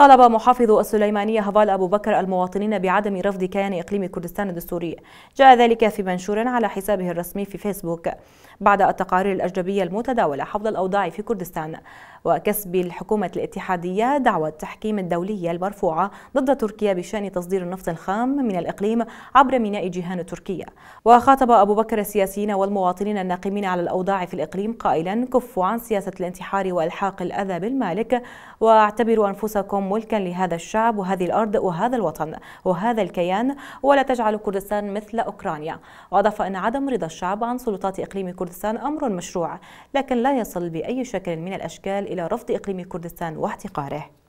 طالب محافظ السليمانية هفال أبو بكر المواطنين بعدم رفض كيان إقليم كردستان الدستوري جاء ذلك في منشور على حسابه الرسمي في فيسبوك بعد التقارير الأجنبية المتداولة حول الأوضاع في كردستان وكسب الحكومة الاتحادية دعوة التحكيم الدولية المرفوعة ضد تركيا بشأن تصدير النفط الخام من الإقليم عبر ميناء جيهان التركية وخاطب أبو بكر السياسيين والمواطنين الناقمين على الأوضاع في الإقليم قائلا كفوا عن سياسة الانتحار وإلحاق الأذى بالمالك واعتبروا أنفسكم ملكا لهذا الشعب وهذه الأرض وهذا الوطن وهذا الكيان ولا تجعلوا كردستان مثل أوكرانيا وأضاف أن عدم رضا الشعب عن سلطات إقليم كردستان أمر مشروع لكن لا يصل بأي شكل من الأشكال إلى رفض إقليم كردستان واحتقاره